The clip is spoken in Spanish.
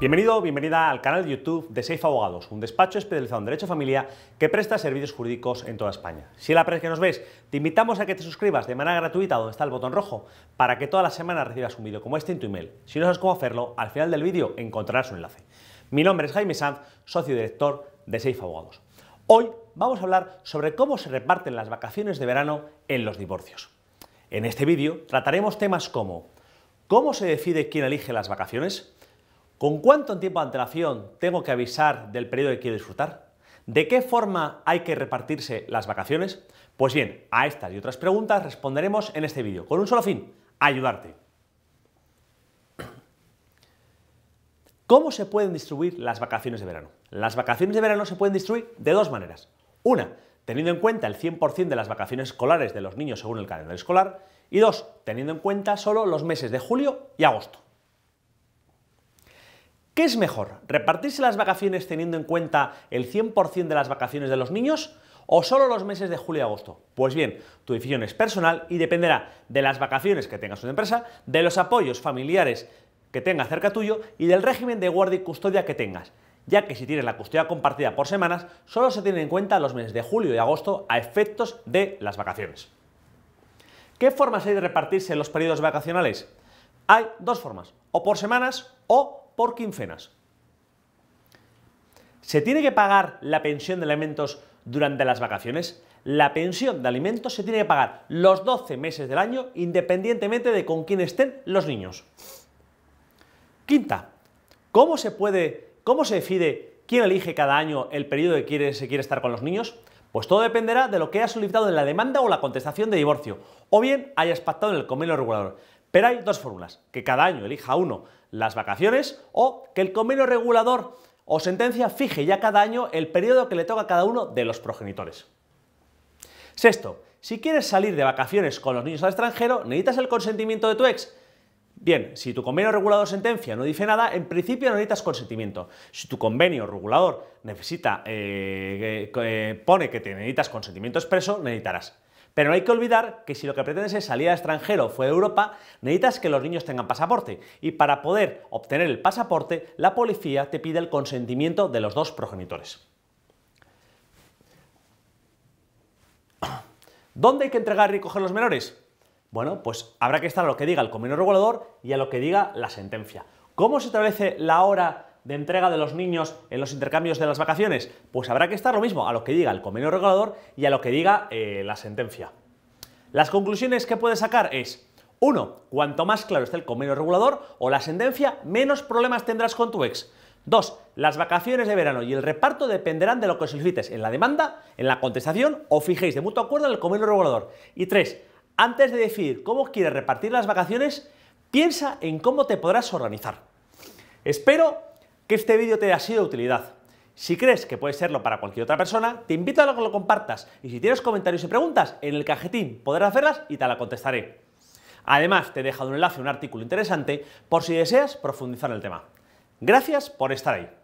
Bienvenido o bienvenida al canal de YouTube de Safe Abogados, un despacho especializado en Derecho Familia que presta servicios jurídicos en toda España. Si es la primera que nos ves, te invitamos a que te suscribas de manera gratuita donde está el botón rojo para que todas las semana recibas un vídeo como este en tu email. Si no sabes cómo hacerlo, al final del vídeo encontrarás un enlace. Mi nombre es Jaime Sanz, socio director de Safe Abogados. Hoy vamos a hablar sobre cómo se reparten las vacaciones de verano en los divorcios. En este vídeo trataremos temas como cómo se decide quién elige las vacaciones, ¿Con cuánto tiempo de antelación tengo que avisar del periodo que quiero disfrutar? ¿De qué forma hay que repartirse las vacaciones? Pues bien, a estas y otras preguntas responderemos en este vídeo, con un solo fin, ayudarte. ¿Cómo se pueden distribuir las vacaciones de verano? Las vacaciones de verano se pueden distribuir de dos maneras. Una, teniendo en cuenta el 100% de las vacaciones escolares de los niños según el calendario escolar, y dos, teniendo en cuenta solo los meses de julio y agosto. ¿Qué es mejor? ¿Repartirse las vacaciones teniendo en cuenta el 100% de las vacaciones de los niños o solo los meses de julio y agosto? Pues bien, tu decisión es personal y dependerá de las vacaciones que tengas en empresa, de los apoyos familiares que tengas cerca tuyo y del régimen de guardia y custodia que tengas, ya que si tienes la custodia compartida por semanas, solo se tienen en cuenta los meses de julio y agosto a efectos de las vacaciones. ¿Qué formas hay de repartirse los periodos vacacionales? Hay dos formas, o por semanas o por quincenas. ¿Se tiene que pagar la pensión de alimentos durante las vacaciones? La pensión de alimentos se tiene que pagar los 12 meses del año independientemente de con quién estén los niños. Quinta, ¿cómo se puede, cómo se decide quién elige cada año el periodo que se quiere estar con los niños? Pues todo dependerá de lo que hayas solicitado en la demanda o la contestación de divorcio, o bien hayas pactado en el convenio regulador. Pero hay dos fórmulas, que cada año elija uno las vacaciones o que el convenio regulador o sentencia fije ya cada año el periodo que le toca a cada uno de los progenitores. Sexto, si quieres salir de vacaciones con los niños al extranjero, necesitas el consentimiento de tu ex. Bien, si tu convenio regulador sentencia no dice nada, en principio no necesitas consentimiento. Si tu convenio regulador necesita, eh, eh, pone que te necesitas consentimiento expreso, necesitarás. Pero no hay que olvidar que si lo que pretendes es salir al extranjero fuera de Europa, necesitas que los niños tengan pasaporte. Y para poder obtener el pasaporte, la policía te pide el consentimiento de los dos progenitores. ¿Dónde hay que entregar y recoger los menores? Bueno, pues habrá que estar a lo que diga el convenio regulador y a lo que diga la sentencia. ¿Cómo se establece la hora de entrega de los niños en los intercambios de las vacaciones? Pues habrá que estar lo mismo a lo que diga el convenio regulador y a lo que diga eh, la sentencia. Las conclusiones que puedes sacar es, 1. Cuanto más claro esté el convenio regulador o la sentencia, menos problemas tendrás con tu ex. 2. Las vacaciones de verano y el reparto dependerán de lo que solicites en la demanda, en la contestación o fijéis de mutuo acuerdo en el convenio regulador. Y 3. Antes de decidir cómo quieres repartir las vacaciones, piensa en cómo te podrás organizar. Espero que este vídeo te haya sido de utilidad. Si crees que puede serlo para cualquier otra persona, te invito a que lo compartas y si tienes comentarios y preguntas, en el cajetín podrás hacerlas y te la contestaré. Además, te he dejado un enlace a un artículo interesante por si deseas profundizar en el tema. Gracias por estar ahí.